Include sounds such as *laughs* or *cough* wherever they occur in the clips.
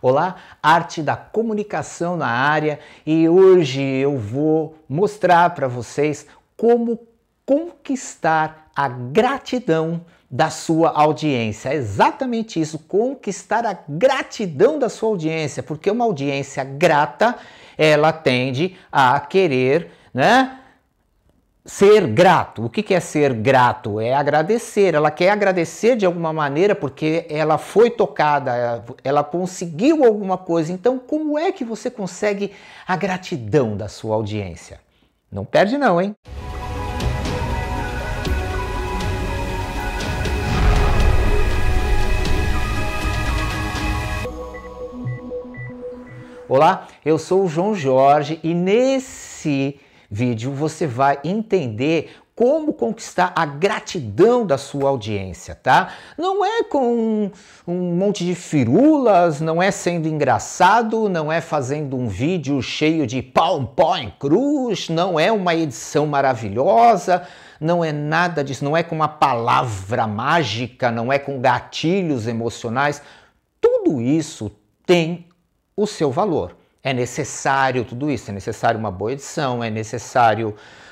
Olá, arte da comunicação na área e hoje eu vou mostrar para vocês como conquistar a gratidão da sua audiência. É exatamente isso, conquistar a gratidão da sua audiência, porque uma audiência grata, ela tende a querer, né, Ser grato. O que é ser grato? É agradecer. Ela quer agradecer de alguma maneira porque ela foi tocada, ela conseguiu alguma coisa. Então, como é que você consegue a gratidão da sua audiência? Não perde, não, hein? Olá, eu sou o João Jorge e nesse vídeo, você vai entender como conquistar a gratidão da sua audiência, tá? Não é com um monte de firulas, não é sendo engraçado, não é fazendo um vídeo cheio de em cruz, não é uma edição maravilhosa, não é nada disso, não é com uma palavra mágica, não é com gatilhos emocionais. Tudo isso tem o seu valor. É necessário tudo isso, é necessário uma boa edição, é necessário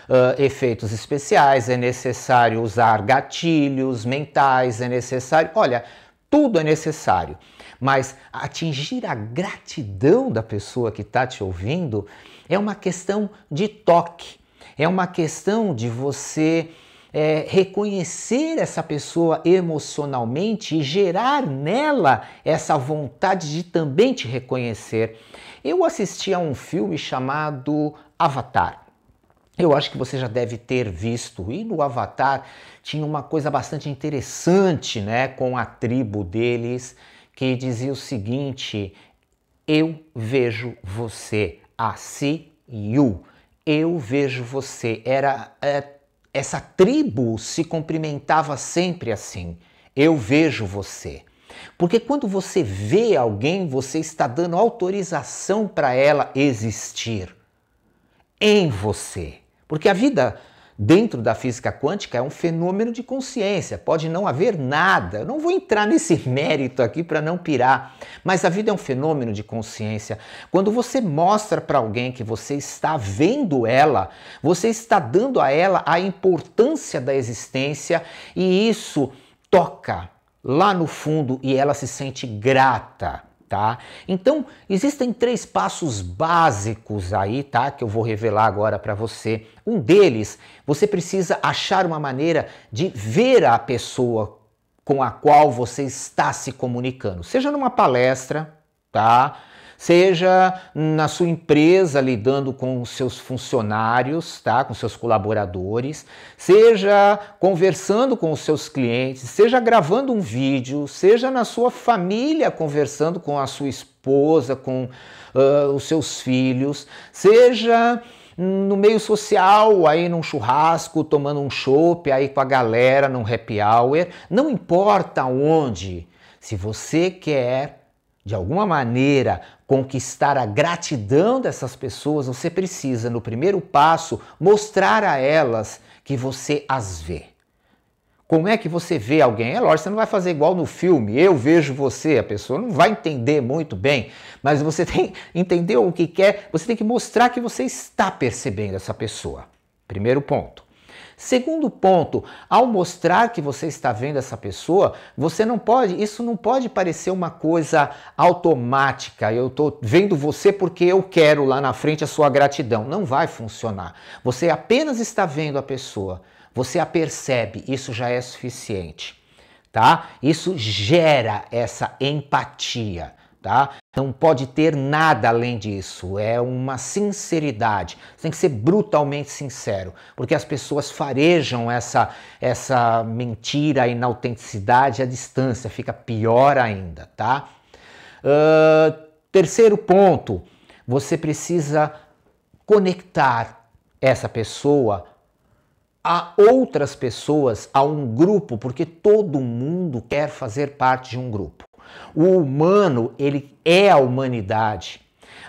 uh, efeitos especiais, é necessário usar gatilhos mentais, é necessário. Olha, tudo é necessário, mas atingir a gratidão da pessoa que está te ouvindo é uma questão de toque, é uma questão de você é, reconhecer essa pessoa emocionalmente e gerar nela essa vontade de também te reconhecer. Eu assisti a um filme chamado Avatar. Eu acho que você já deve ter visto. E no Avatar tinha uma coisa bastante interessante, né, com a tribo deles, que dizia o seguinte: Eu vejo você, a si you. Eu vejo você. Era é, essa tribo se cumprimentava sempre assim. Eu vejo você. Porque quando você vê alguém, você está dando autorização para ela existir em você. Porque a vida dentro da física quântica é um fenômeno de consciência, pode não haver nada. Eu não vou entrar nesse *laughs* mérito aqui para não pirar, mas a vida é um fenômeno de consciência. Quando você mostra para alguém que você está vendo ela, você está dando a ela a importância da existência e isso toca lá no fundo e ela se sente grata, tá? Então, existem três passos básicos aí, tá, que eu vou revelar agora para você. Um deles, você precisa achar uma maneira de ver a pessoa com a qual você está se comunicando, seja numa palestra, tá? seja na sua empresa lidando com seus funcionários, tá? com seus colaboradores, seja conversando com os seus clientes, seja gravando um vídeo, seja na sua família conversando com a sua esposa, com uh, os seus filhos, seja no meio social, aí num churrasco, tomando um chopp, aí com a galera num happy hour, não importa onde, se você quer de alguma maneira, conquistar a gratidão dessas pessoas, você precisa, no primeiro passo, mostrar a elas que você as vê. Como é que você vê alguém? É lógico, você não vai fazer igual no filme, eu vejo você, a pessoa não vai entender muito bem, mas você *laughs* tem entendeu o que quer, é, você tem que mostrar que você está percebendo essa pessoa. Primeiro ponto. Segundo ponto, ao mostrar que você está vendo essa pessoa, você não pode, isso não pode parecer uma coisa automática. Eu estou vendo você porque eu quero lá na frente a sua gratidão. Não vai funcionar. Você apenas está vendo a pessoa, você a percebe, isso já é suficiente. Tá? Isso gera essa empatia tá? Não pode ter nada além disso. É uma sinceridade. Você tem que ser brutalmente sincero, porque as pessoas farejam essa essa mentira, e inautenticidade à distância, fica pior ainda, tá? Uh, terceiro ponto, você precisa conectar essa pessoa a outras pessoas, a um grupo, porque todo mundo quer fazer parte de um grupo. O humano, ele é a humanidade.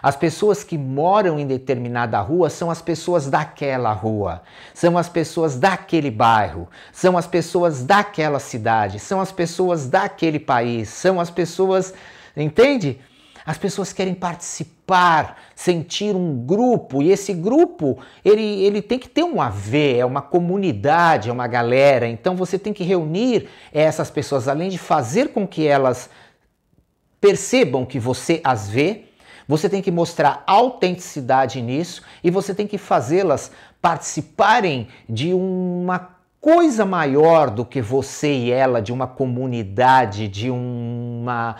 As pessoas que moram em determinada rua são as pessoas daquela rua, são as pessoas daquele bairro, são as pessoas daquela cidade, são as pessoas daquele país, são as pessoas. Entende? As pessoas querem participar, sentir um grupo, e esse grupo ele, ele tem que ter um ver é uma comunidade, é uma galera. Então você tem que reunir essas pessoas, além de fazer com que elas percebam que você as vê, você tem que mostrar autenticidade nisso e você tem que fazê-las participarem de uma coisa maior do que você e ela, de uma comunidade, de uma.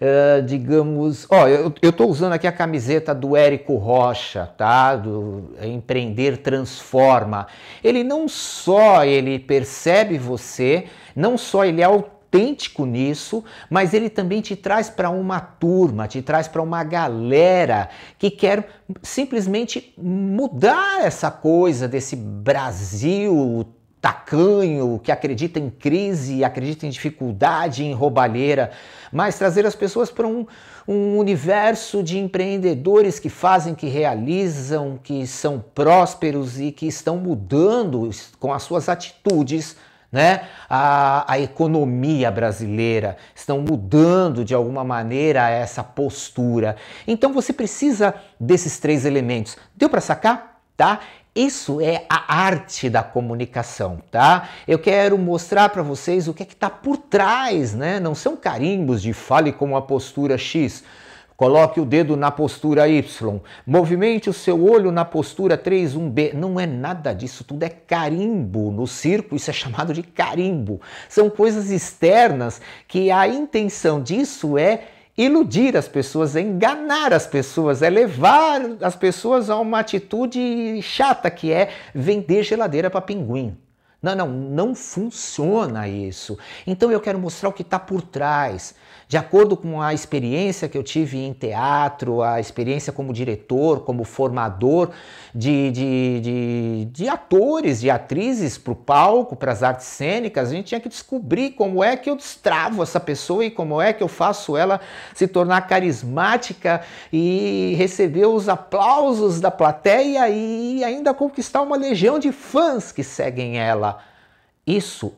Uh, digamos, ó, eu, eu tô usando aqui a camiseta do Érico Rocha, tá? Do Empreender Transforma. Ele não só ele percebe você, não só ele é autêntico, autêntico nisso, mas ele também te traz para uma turma, te traz para uma galera que quer simplesmente mudar essa coisa desse Brasil tacanho, que acredita em crise, acredita em dificuldade, em roubalheira, mas trazer as pessoas para um, um universo de empreendedores que fazem, que realizam, que são prósperos e que estão mudando com as suas atitudes né? A, a economia brasileira estão mudando de alguma maneira essa postura. Então você precisa desses três elementos. Deu para sacar? Tá? Isso é a arte da comunicação, tá? Eu quero mostrar para vocês o que é que está por trás, né? Não são carimbos de fale com a postura X. Coloque o dedo na postura Y. Movimente o seu olho na postura 31 b Não é nada disso, tudo é carimbo. No circo, isso é chamado de carimbo. São coisas externas que a intenção disso é iludir as pessoas, é enganar as pessoas, é levar as pessoas a uma atitude chata que é vender geladeira para pinguim. Não, não, não funciona isso. Então eu quero mostrar o que está por trás. De acordo com a experiência que eu tive em teatro, a experiência como diretor, como formador de, de, de, de atores, de atrizes para o palco, para as artes cênicas, a gente tinha que descobrir como é que eu destravo essa pessoa e como é que eu faço ela se tornar carismática e receber os aplausos da plateia e ainda conquistar uma legião de fãs que seguem ela. Isso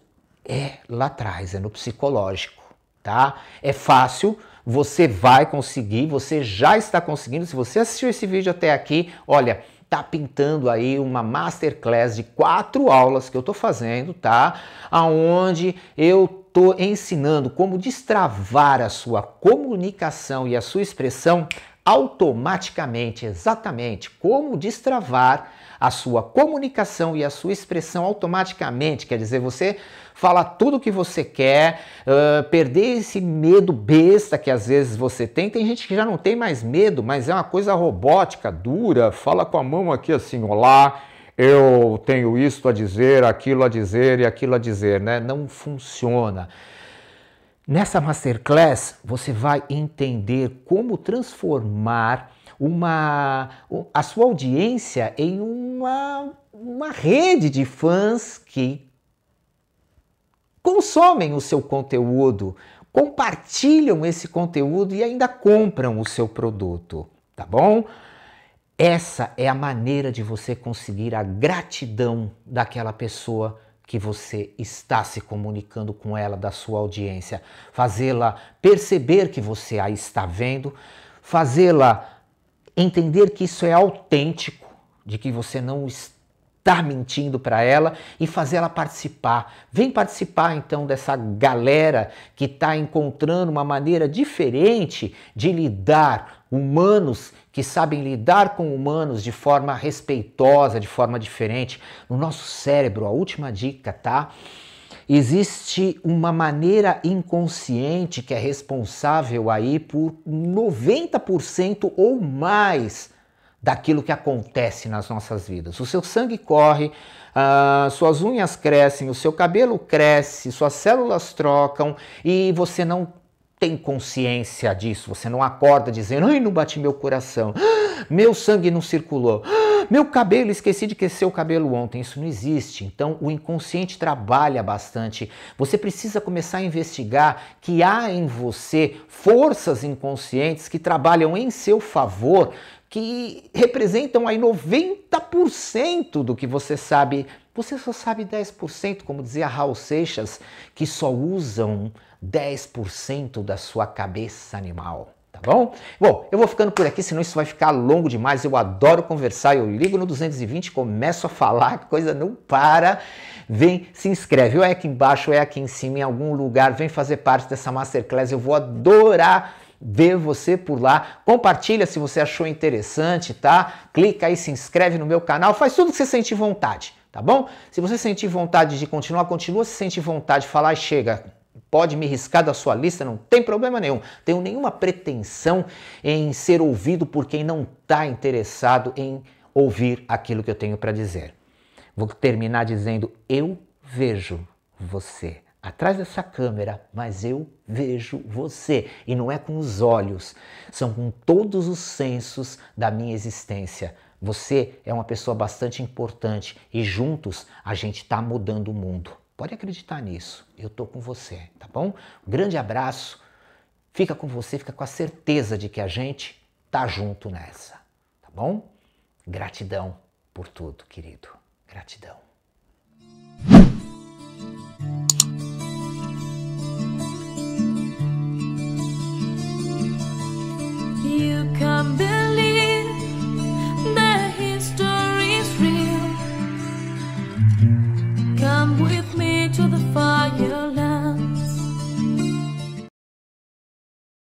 é lá atrás, é no psicológico, tá? É fácil, você vai conseguir, você já está conseguindo. Se você assistiu esse vídeo até aqui, olha, tá pintando aí uma masterclass de quatro aulas que eu tô fazendo, tá? Aonde eu tô ensinando como destravar a sua comunicação e a sua expressão automaticamente, exatamente como destravar a sua comunicação e a sua expressão automaticamente. Quer dizer, você fala tudo o que você quer, uh, perder esse medo besta que às vezes você tem. Tem gente que já não tem mais medo, mas é uma coisa robótica, dura, fala com a mão aqui assim, olá. Eu tenho isto a dizer, aquilo a dizer e aquilo a dizer, né? Não funciona. Nessa masterclass, você vai entender como transformar uma, a sua audiência em uma, uma rede de fãs que consomem o seu conteúdo, compartilham esse conteúdo e ainda compram o seu produto, tá bom? Essa é a maneira de você conseguir a gratidão daquela pessoa que você está se comunicando com ela, da sua audiência. Fazê-la perceber que você a está vendo, fazê-la entender que isso é autêntico, de que você não está mentindo para ela e fazer ela participar. Vem participar então dessa galera que está encontrando uma maneira diferente de lidar humanos que sabem lidar com humanos de forma respeitosa, de forma diferente. No nosso cérebro, a última dica, tá? Existe uma maneira inconsciente que é responsável aí por 90% ou mais daquilo que acontece nas nossas vidas. O seu sangue corre, uh, suas unhas crescem, o seu cabelo cresce, suas células trocam e você não tem consciência disso, você não acorda dizendo, ai, não bati meu coração, *gasps* meu sangue não circulou, *gasps* meu cabelo, esqueci de crescer o cabelo ontem, isso não existe. Então o inconsciente trabalha bastante. Você precisa começar a investigar que há em você forças inconscientes que trabalham em seu favor, que representam aí 90% do que você sabe. Você só sabe 10%, como dizia Raul Seixas, que só usam 10% da sua cabeça animal. Tá bom? Bom, eu vou ficando por aqui, senão isso vai ficar longo demais. Eu adoro conversar, eu ligo no 220, começo a falar, *laughs* coisa não para. Vem, se inscreve, ou é aqui embaixo, ou é aqui em cima, em algum lugar. Vem fazer parte dessa masterclass, eu vou adorar ver você por lá. Compartilha se você achou interessante, tá? Clica aí, se inscreve no meu canal, faz tudo que você sentir vontade, tá bom? Se você sentir vontade de continuar, continua. Se sentir vontade de falar, chega pode me riscar da sua lista, não tem problema nenhum. Tenho nenhuma pretensão em ser ouvido por quem não está interessado em ouvir aquilo que eu tenho para dizer. Vou terminar dizendo: eu vejo você atrás dessa câmera, mas eu vejo você. E não é com os olhos, são com todos os sensos da minha existência. Você é uma pessoa bastante importante e juntos a gente está mudando o mundo. Pode acreditar nisso. Eu tô com você, tá bom? grande abraço. Fica com você, fica com a certeza de que a gente tá junto nessa, tá bom? Gratidão por tudo, querido. Gratidão.